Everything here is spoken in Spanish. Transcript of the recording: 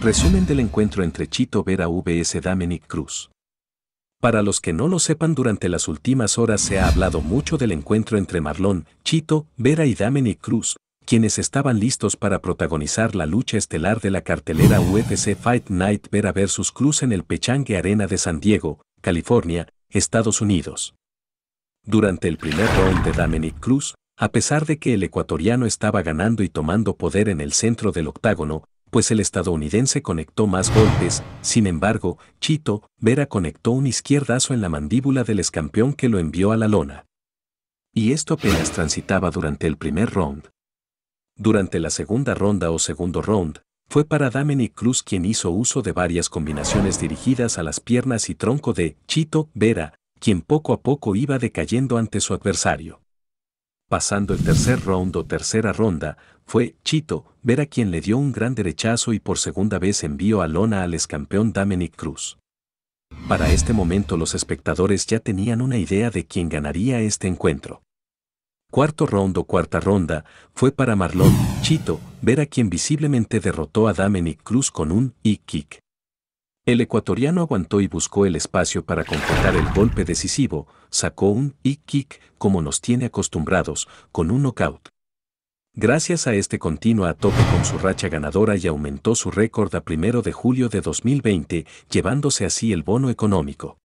Resumen del encuentro entre Chito Vera vs Dominic Cruz. Para los que no lo sepan, durante las últimas horas se ha hablado mucho del encuentro entre Marlon, Chito, Vera y Dominic Cruz, quienes estaban listos para protagonizar la lucha estelar de la cartelera UFC Fight Night Vera vs. Cruz en el Pechangue Arena de San Diego, California, Estados Unidos. Durante el primer round de Dominic Cruz, a pesar de que el ecuatoriano estaba ganando y tomando poder en el centro del octágono, pues el estadounidense conectó más golpes, sin embargo, Chito Vera conectó un izquierdazo en la mandíbula del escampeón que lo envió a la lona. Y esto apenas transitaba durante el primer round. Durante la segunda ronda o segundo round, fue para y Cruz quien hizo uso de varias combinaciones dirigidas a las piernas y tronco de Chito Vera, quien poco a poco iba decayendo ante su adversario. Pasando el tercer round o tercera ronda, fue Chito, ver a quien le dio un gran derechazo y por segunda vez envió a lona al escampeón Dominic Cruz. Para este momento los espectadores ya tenían una idea de quién ganaría este encuentro. Cuarto rondo, cuarta ronda fue para Marlon Chito, ver a quien visiblemente derrotó a Dominic Cruz con un e kick. El ecuatoriano aguantó y buscó el espacio para completar el golpe decisivo, sacó un e kick como nos tiene acostumbrados, con un knockout. Gracias a este continuo a tope con su racha ganadora y aumentó su récord a primero de julio de 2020, llevándose así el bono económico.